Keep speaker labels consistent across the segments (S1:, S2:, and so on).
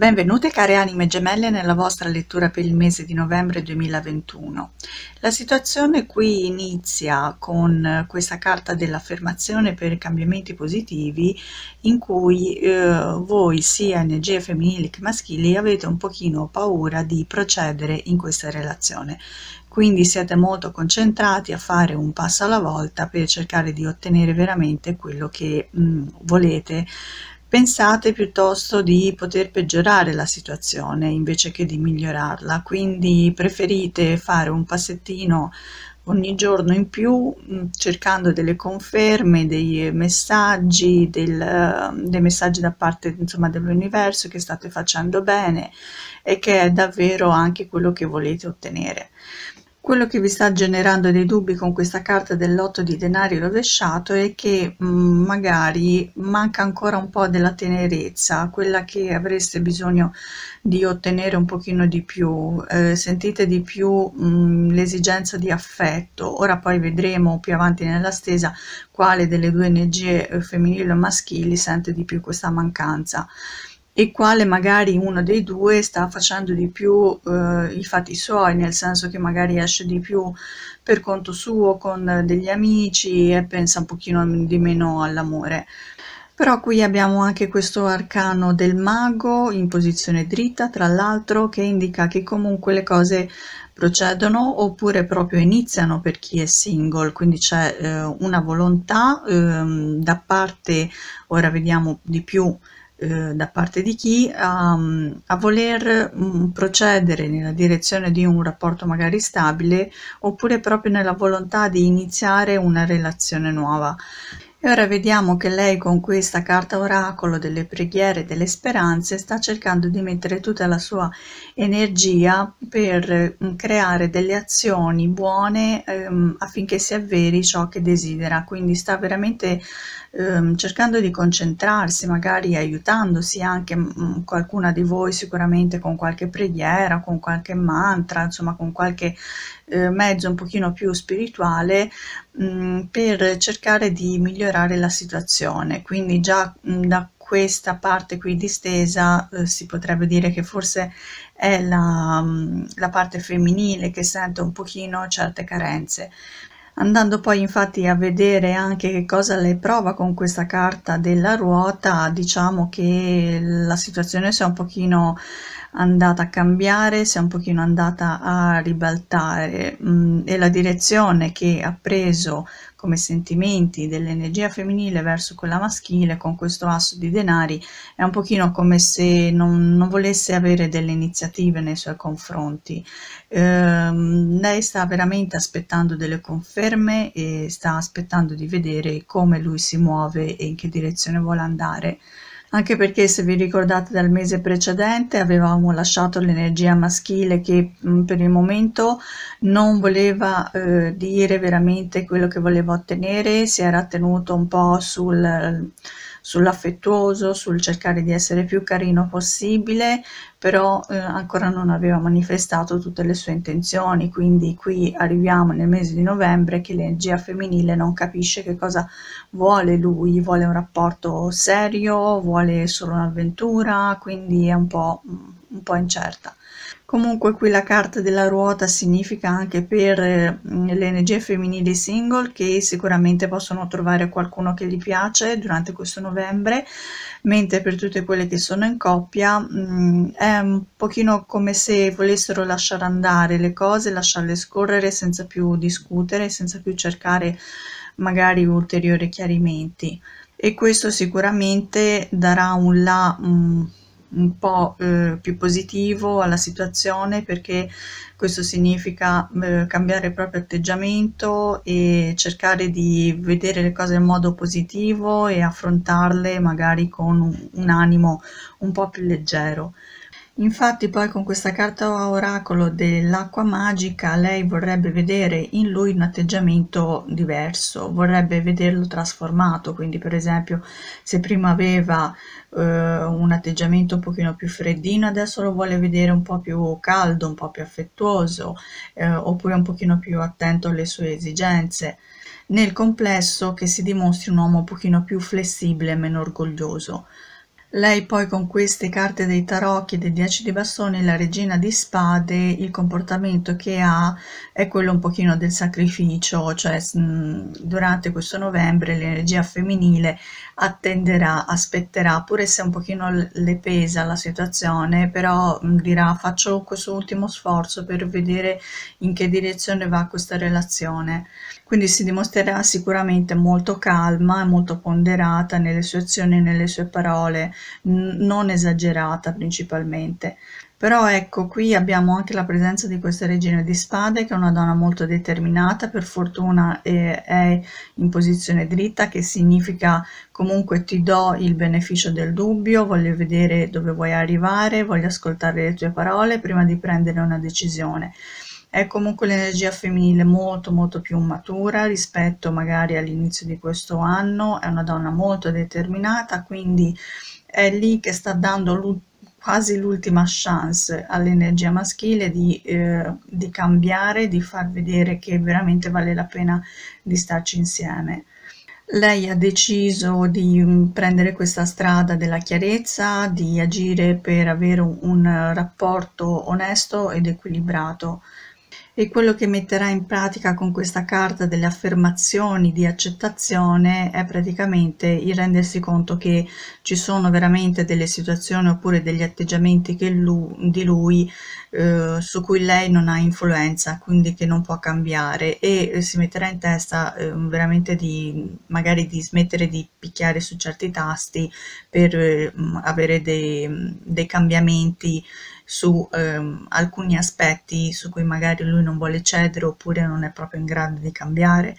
S1: Benvenute care anime gemelle nella vostra lettura per il mese di novembre 2021. La situazione qui inizia con eh, questa carta dell'affermazione per i cambiamenti positivi in cui eh, voi sia energie femminili che maschili avete un pochino paura di procedere in questa relazione quindi siete molto concentrati a fare un passo alla volta per cercare di ottenere veramente quello che mh, mm, volete pensate piuttosto di poter peggiorare la situazione invece che di migliorarla, quindi preferite fare un passettino ogni giorno in più mm, cercando delle conferme, dei messaggi, del, mm, dei messaggi da parte dell'universo che state facendo bene e che è davvero anche quello che volete ottenere. Quello che vi sta generando dei dubbi con questa carta del lotto di denari rovesciato è che mh, mm, magari manca ancora un po' della tenerezza, quella che avreste bisogno di ottenere un pochino di più, eh, sentite di più mm, l'esigenza di affetto. Ora poi vedremo più avanti nella stesa quale delle due energie eh, femminili o maschili sente di più questa mancanza e quale magari uno dei due sta facendo di più eh, i fatti suoi, nel senso che magari esce di più per conto suo con degli amici e pensa un pochino di meno all'amore. Però qui abbiamo anche questo arcano del mago in posizione dritta, tra l'altro, che indica che comunque le cose procedono oppure proprio iniziano per chi è single, quindi c'è eh, una volontà eh, da parte, ora vediamo di più eh, da parte di chi a, a voler mm, procedere nella direzione di un rapporto magari stabile oppure proprio nella volontà di iniziare una relazione nuova. E ora vediamo che lei con questa carta oracolo delle preghiere e delle speranze sta cercando di mettere tutta la sua energia per mm, creare delle azioni buone ehm, affinché si avveri ciò che desidera, quindi sta veramente ehm, cercando di concentrarsi, magari aiutandosi anche mh, mm, mm, qualcuna di voi sicuramente con qualche preghiera, con qualche mantra, insomma con qualche eh, mezzo un pochino più spirituale mh, mm, per cercare di migliorare la situazione. Quindi già mh, da questa parte qui distesa eh, si potrebbe dire che forse è la, la, parte femminile che sente un pochino certe carenze andando poi infatti a vedere anche che cosa lei prova con questa carta della ruota diciamo che la situazione si è un pochino andata a cambiare si è un pochino andata a ribaltare mh, mm, e la direzione che ha preso come sentimenti dell'energia femminile verso quella maschile con questo asso di denari è un pochino come se non, non volesse avere delle iniziative nei suoi confronti. Eh, lei sta veramente aspettando delle conferme e sta aspettando di vedere come lui si muove e in che direzione vuole andare anche perché se vi ricordate dal mese precedente avevamo lasciato l'energia maschile che mm, per il momento non voleva eh, dire veramente quello che voleva ottenere, si era tenuto un po' sul sull'affettuoso, sul cercare di essere più carino possibile, però eh, ancora non aveva manifestato tutte le sue intenzioni, quindi qui arriviamo nel mese di novembre che l'energia femminile non capisce che cosa vuole lui, vuole un rapporto serio, vuole solo un'avventura, quindi è un po', mm, un po incerta. Comunque qui la carta della ruota significa anche per eh, le energie femminili single che sicuramente possono trovare qualcuno che gli piace durante questo novembre, mentre per tutte quelle che sono in coppia mm, è un pochino come se volessero lasciare andare le cose, lasciarle scorrere senza più discutere, senza più cercare magari ulteriori chiarimenti e questo sicuramente darà un la... Mh, mm, un po' eh, più positivo alla situazione perché questo significa eh, cambiare il proprio atteggiamento e cercare di vedere le cose in modo positivo e affrontarle magari con un, un animo un po' più leggero. Infatti poi con questa carta oracolo dell'acqua magica lei vorrebbe vedere in lui un atteggiamento diverso, vorrebbe vederlo trasformato, quindi per esempio se prima aveva eh, un atteggiamento un pochino più freddino, adesso lo vuole vedere un po' più caldo, un po' più affettuoso, eh, oppure un pochino più attento alle sue esigenze. Nel complesso che si dimostri un uomo un pochino più flessibile e meno orgoglioso. Lei poi con queste carte dei tarocchi dei 10 di bastoni, la regina di spade, il comportamento che ha è quello un pochino del sacrificio, cioè mm, durante questo novembre l'energia femminile attenderà, aspetterà, pur se un pochino le pesa la situazione, però mm, dirà faccio questo ultimo sforzo per vedere in che direzione va questa relazione. Quindi si dimostrerà sicuramente molto calma e molto ponderata nelle sue azioni e nelle sue parole, non esagerata principalmente. Però ecco, qui abbiamo anche la presenza di questa regina di spade, che è una donna molto determinata, per fortuna è, in posizione dritta, che significa comunque ti do il beneficio del dubbio, voglio vedere dove vuoi arrivare, voglio ascoltare le tue parole prima di prendere una decisione è comunque l'energia femminile molto molto più matura rispetto magari all'inizio di questo anno, è una donna molto determinata, quindi è lì che sta dando quasi l'ultima chance all'energia maschile di, eh, di, cambiare, di far vedere che veramente vale la pena di starci insieme. Lei ha deciso di mm, prendere questa strada della chiarezza, di agire per avere un, un rapporto onesto ed equilibrato e quello che metterà in pratica con questa carta delle affermazioni di accettazione è praticamente il rendersi conto che ci sono veramente delle situazioni oppure degli atteggiamenti lui, di lui eh, su cui lei non ha influenza, quindi che non può cambiare e eh, si metterà in testa eh, veramente di magari di smettere di picchiare su certi tasti per eh, avere dei, dei cambiamenti su ehm, alcuni aspetti su cui magari lui non vuole cedere oppure non è proprio in grado di cambiare.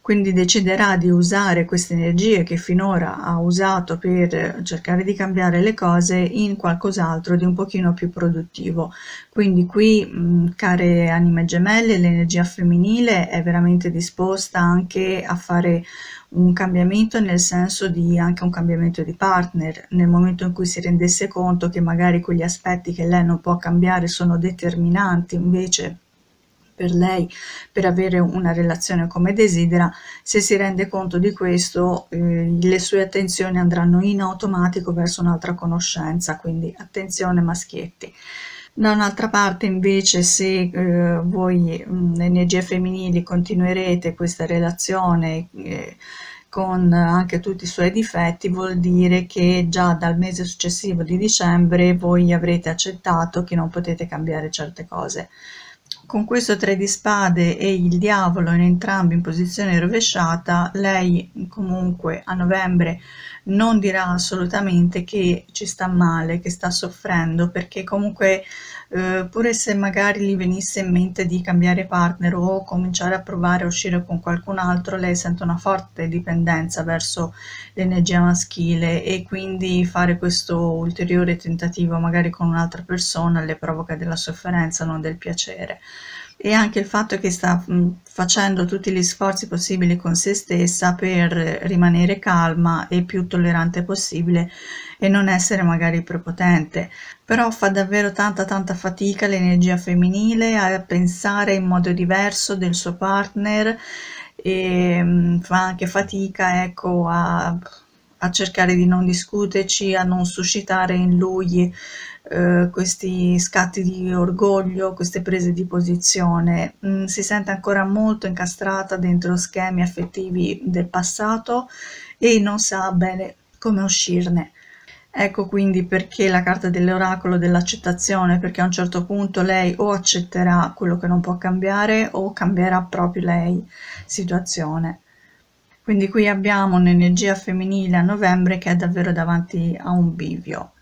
S1: Quindi deciderà di usare queste energie che finora ha usato per cercare di cambiare le cose in qualcos'altro di un pochino più produttivo. Quindi qui, mh, mm, care anime gemelle, l'energia femminile è veramente disposta anche a fare un cambiamento nel senso di anche un cambiamento di partner, nel momento in cui si rendesse conto che magari quegli aspetti che lei non può cambiare sono determinanti invece per lei per avere una relazione come desidera, se si rende conto di questo eh, le sue attenzioni andranno in automatico verso un'altra conoscenza, quindi attenzione maschietti. Da un'altra parte invece se eh, voi mh, energie femminili continuerete questa relazione eh, con anche tutti i suoi difetti vuol dire che già dal mese successivo di dicembre voi avrete accettato che non potete cambiare certe cose con questo tre di spade e il diavolo in entrambi in posizione rovesciata, lei comunque a novembre non dirà assolutamente che ci sta male, che sta soffrendo, perché comunque eh, pure se magari gli venisse in mente di cambiare partner o cominciare a provare a uscire con qualcun altro, lei sente una forte dipendenza verso l'energia maschile e quindi fare questo ulteriore tentativo magari con un'altra persona le provoca della sofferenza, non del piacere e anche il fatto che sta facendo tutti gli sforzi possibili con se stessa per rimanere calma e più tollerante possibile e non essere magari prepotente, però fa davvero tanta tanta fatica l'energia femminile a pensare in modo diverso del suo partner e fa anche fatica ecco a, a cercare di non discuterci, a non suscitare in lui eh, questi scatti di orgoglio, queste prese di posizione, mh, mm, si sente ancora molto incastrata dentro schemi affettivi del passato e non sa bene come uscirne. Ecco quindi perché la carta dell'oracolo dell'accettazione, perché a un certo punto lei o accetterà quello che non può cambiare o cambierà proprio lei situazione. Quindi qui abbiamo un'energia femminile a novembre che è davvero davanti a un bivio.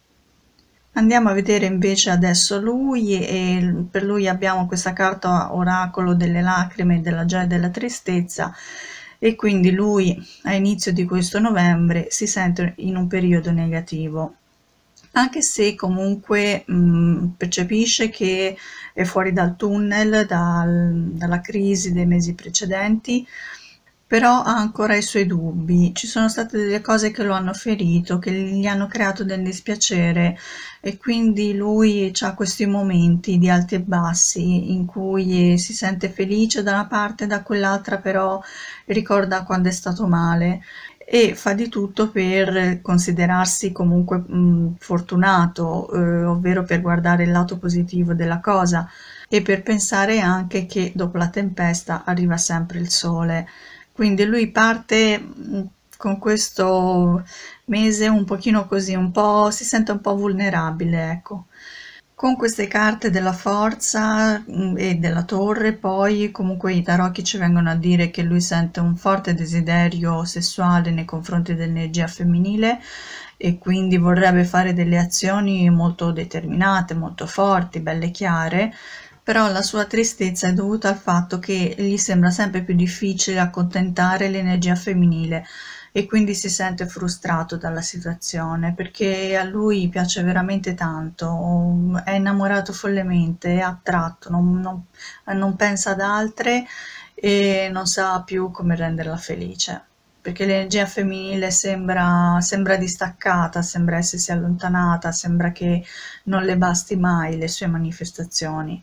S1: Andiamo a vedere invece adesso lui e per lui abbiamo questa carta oracolo delle lacrime, della gioia e della tristezza e quindi lui a inizio di questo novembre si sente in un periodo negativo anche se comunque mh, mm, percepisce che è fuori dal tunnel, dal, dalla crisi dei mesi precedenti, però ha ancora i suoi dubbi. Ci sono state delle cose che lo hanno ferito, che gli hanno creato del dispiacere e quindi lui ha questi momenti di alti e bassi in cui si sente felice da una parte e da quell'altra, però ricorda quando è stato male e fa di tutto per considerarsi comunque mh, mm, fortunato, eh, ovvero per guardare il lato positivo della cosa e per pensare anche che dopo la tempesta arriva sempre il sole quindi lui parte mm, con questo mese un pochino così, un po', si sente un po' vulnerabile, ecco. Con queste carte della forza mm, e della torre poi comunque i tarocchi ci vengono a dire che lui sente un forte desiderio sessuale nei confronti dell'energia femminile e quindi vorrebbe fare delle azioni molto determinate, molto forti, belle chiare però la sua tristezza è dovuta al fatto che gli sembra sempre più difficile accontentare l'energia femminile e quindi si sente frustrato dalla situazione perché a lui piace veramente tanto, è innamorato follemente, è attratto, non, non, non pensa ad altre e non sa più come renderla felice perché l'energia femminile sembra, sembra, distaccata, sembra essersi allontanata, sembra che non le basti mai le sue manifestazioni.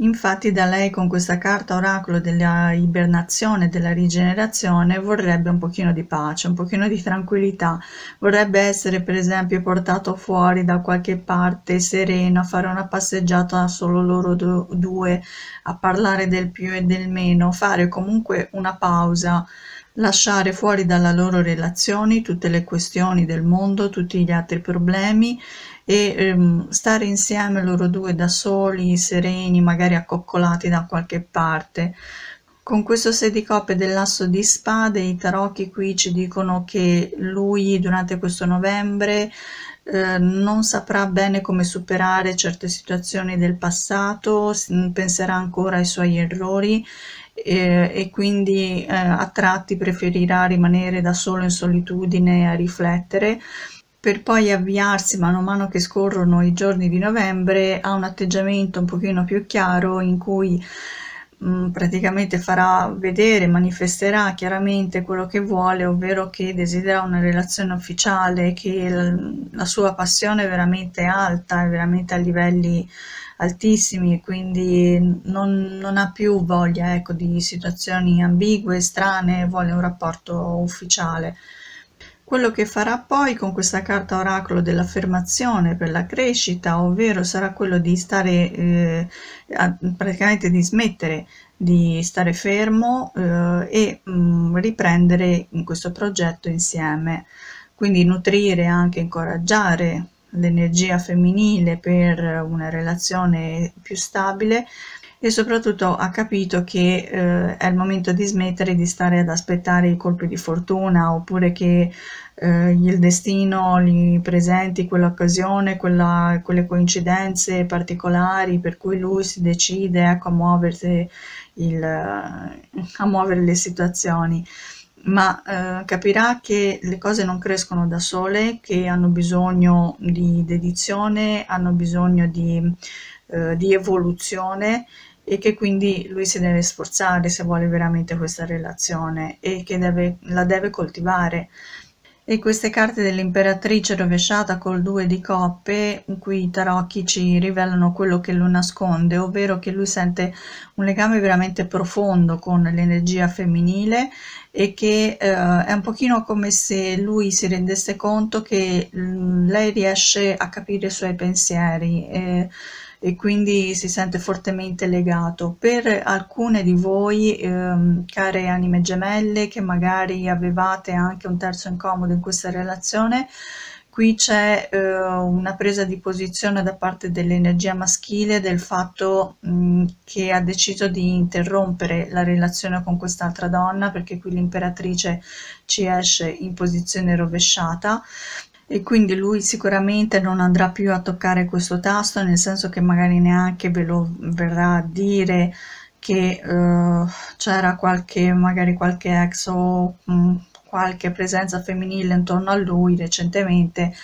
S1: Infatti da lei con questa carta oracolo della ibernazione, della rigenerazione, vorrebbe un pochino di pace, un pochino di tranquillità, vorrebbe essere per esempio portato fuori da qualche parte sereno a fare una passeggiata solo loro due, a parlare del più e del meno, fare comunque una pausa, lasciare fuori dalla loro relazione tutte le questioni del mondo, tutti gli altri problemi e ehm, stare insieme loro due da soli, sereni, magari accoccolati da qualche parte. Con questo 6 di coppe dell'asso di spade i tarocchi qui ci dicono che lui durante questo novembre eh, non saprà bene come superare certe situazioni del passato, penserà ancora ai suoi errori eh, e quindi eh, a tratti preferirà rimanere da solo in solitudine a riflettere per poi avviarsi mano a mano che scorrono i giorni di novembre a un atteggiamento un pochino più chiaro in cui Mm, praticamente farà vedere, manifesterà chiaramente quello che vuole, ovvero che desidera una relazione ufficiale, che la sua passione è veramente alta, è veramente a livelli altissimi, quindi non, non ha più voglia ecco, di situazioni ambigue, strane, vuole un rapporto ufficiale. Quello che farà poi con questa carta oracolo dell'affermazione per la crescita, ovvero sarà quello di stare eh, praticamente di smettere di stare fermo eh, e mh, mm, riprendere in questo progetto insieme. Quindi nutrire e anche incoraggiare l'energia femminile per una relazione più stabile e soprattutto ha capito che eh, è il momento di smettere di stare ad aspettare i colpi di fortuna oppure che eh, il destino gli presenti quell'occasione, quella, quelle coincidenze particolari per cui lui si decide ecco, a, muoversi il, a muovere le situazioni ma eh, capirà che le cose non crescono da sole, che hanno bisogno di dedizione, hanno bisogno di, eh, di evoluzione e che quindi lui si deve sforzare se vuole veramente questa relazione e che deve, la deve coltivare. E queste carte dell'imperatrice rovesciata col 2 di coppe, in cui i tarocchi ci rivelano quello che lo nasconde, ovvero che lui sente un legame veramente profondo con l'energia femminile e che eh, è un pochino come se lui si rendesse conto che mm, lei riesce a capire i suoi pensieri eh, e quindi si sente fortemente legato. Per alcune di voi, ehm, care anime gemelle, che magari avevate anche un terzo incomodo in questa relazione, qui c'è eh, una presa di posizione da parte dell'energia maschile del fatto mh, mm, che ha deciso di interrompere la relazione con quest'altra donna perché qui l'imperatrice ci esce in posizione rovesciata e quindi lui sicuramente non andrà più a toccare questo tasto nel senso che magari neanche ve lo verrà a dire che eh, c'era qualche magari qualche ex o mh, mm, qualche presenza femminile intorno a lui recentemente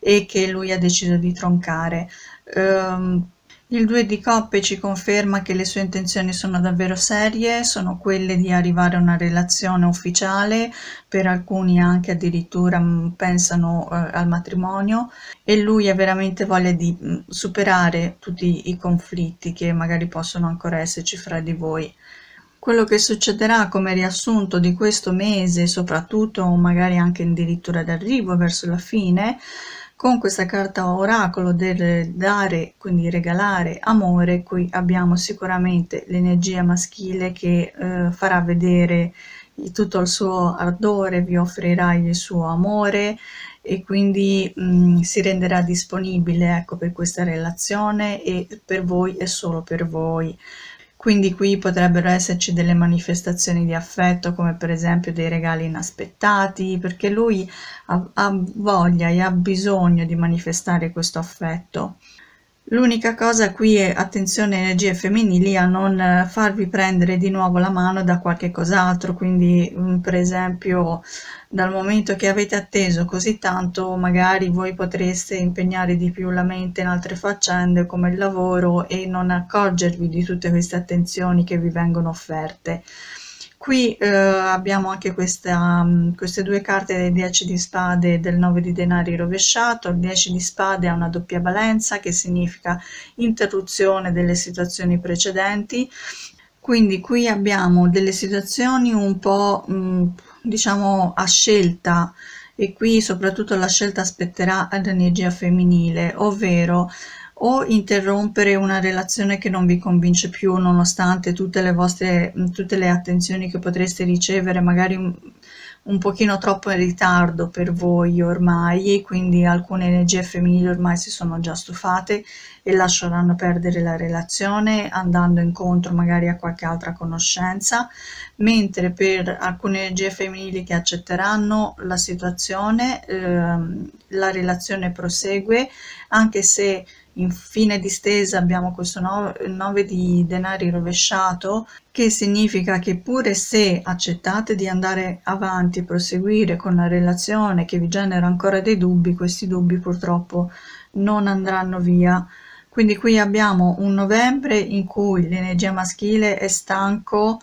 S1: e che lui ha deciso di troncare. Um, il due di coppe ci conferma che le sue intenzioni sono davvero serie, sono quelle di arrivare a una relazione ufficiale, per alcuni anche addirittura mm, pensano eh, al matrimonio e lui ha veramente voglia di mm, superare tutti i conflitti che magari possono ancora esserci fra di voi. Quello che succederà come riassunto di questo mese, soprattutto o magari anche addirittura d'arrivo verso la fine, con questa carta oracolo del dare, quindi regalare amore, qui abbiamo sicuramente l'energia maschile che eh, farà vedere tutto il suo ardore, vi offrirà il suo amore e quindi mh, mm, si renderà disponibile ecco, per questa relazione e per voi e solo per voi. Quindi qui potrebbero esserci delle manifestazioni di affetto, come per esempio dei regali inaspettati, perché lui ha, ha voglia e ha bisogno di manifestare questo affetto. L'unica cosa qui è attenzione energie femminili a non eh, farvi prendere di nuovo la mano da qualche cos'altro, quindi mm, per esempio dal momento che avete atteso così tanto magari voi potreste impegnare di più la mente in altre faccende come il lavoro e non accorgervi di tutte queste attenzioni che vi vengono offerte. Qui eh, abbiamo anche questa, um, queste due carte del 10 di spade e del 9 di denari rovesciato. Il 10 di spade ha una doppia valenza che significa interruzione delle situazioni precedenti. Quindi qui abbiamo delle situazioni un po' mh, mm, diciamo a scelta e qui soprattutto la scelta spetterà all'energia femminile, ovvero o interrompere una relazione che non vi convince più nonostante tutte le vostre tutte le attenzioni che potreste ricevere magari un, un pochino troppo in ritardo per voi ormai e quindi alcune energie femminili ormai si sono già stufate e lasceranno perdere la relazione andando incontro magari a qualche altra conoscenza mentre per alcune energie femminili che accetteranno la situazione ehm, la relazione prosegue anche se in fine distesa abbiamo questo 9 di denari rovesciato che significa che pure se accettate di andare avanti e proseguire con la relazione che vi genera ancora dei dubbi, questi dubbi purtroppo non andranno via. Quindi qui abbiamo un novembre in cui l'energia maschile è stanco,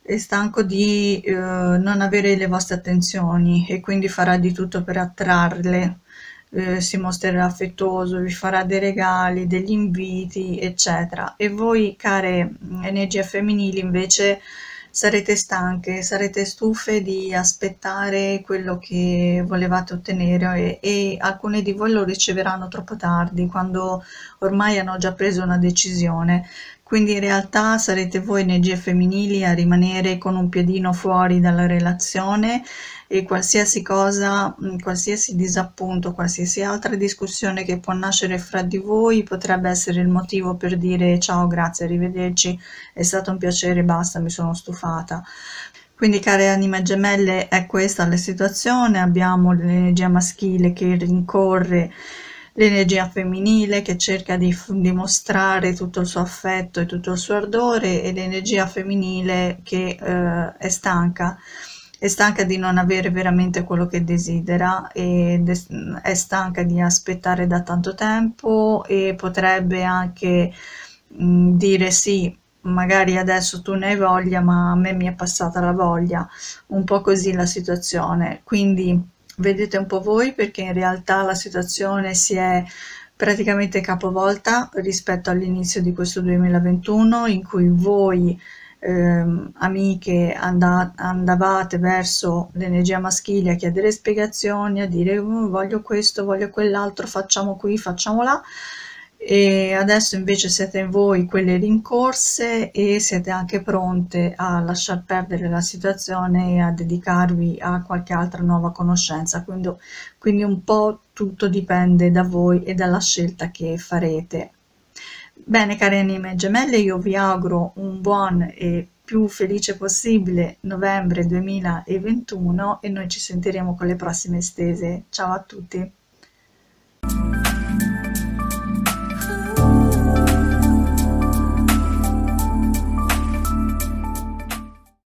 S1: è stanco di eh, non avere le vostre attenzioni e quindi farà di tutto per attrarle eh, si mostrerà affettuoso, vi farà dei regali, degli inviti, eccetera. E voi, care mm, energie femminili, invece sarete stanche, sarete stufe di aspettare quello che volevate ottenere e, e alcune di voi lo riceveranno troppo tardi, quando ormai hanno già preso una decisione, quindi in realtà sarete voi energie femminili a rimanere con un piedino fuori dalla relazione e qualsiasi cosa, mm, qualsiasi disappunto, qualsiasi altra discussione che può nascere fra di voi potrebbe essere il motivo per dire ciao, grazie, arrivederci, è stato un piacere, basta, mi sono stufata. Quindi care anime gemelle è questa la situazione, abbiamo l'energia maschile che rincorre l'energia femminile che cerca di dimostrare tutto il suo affetto e tutto il suo ardore e l'energia femminile che eh, è stanca è stanca di non avere veramente quello che desidera e è stanca di aspettare da tanto tempo e potrebbe anche mh, mm, dire sì magari adesso tu ne hai voglia ma a me mi è passata la voglia un po' così la situazione quindi Vedete un po' voi perché in realtà la situazione si è praticamente capovolta rispetto all'inizio di questo 2021 in cui voi ehm, amiche andavate verso l'energia maschile a chiedere spiegazioni, a dire mm, voglio questo, voglio quell'altro, facciamo qui, facciamo là e adesso invece siete voi quelle rincorse e siete anche pronte a lasciar perdere la situazione e a dedicarvi a qualche altra nuova conoscenza quindi, quindi un po' tutto dipende da voi e dalla scelta che farete bene cari anime gemelle io vi auguro un buon e più felice possibile novembre 2021 e noi ci sentiremo con le prossime stese ciao a tutti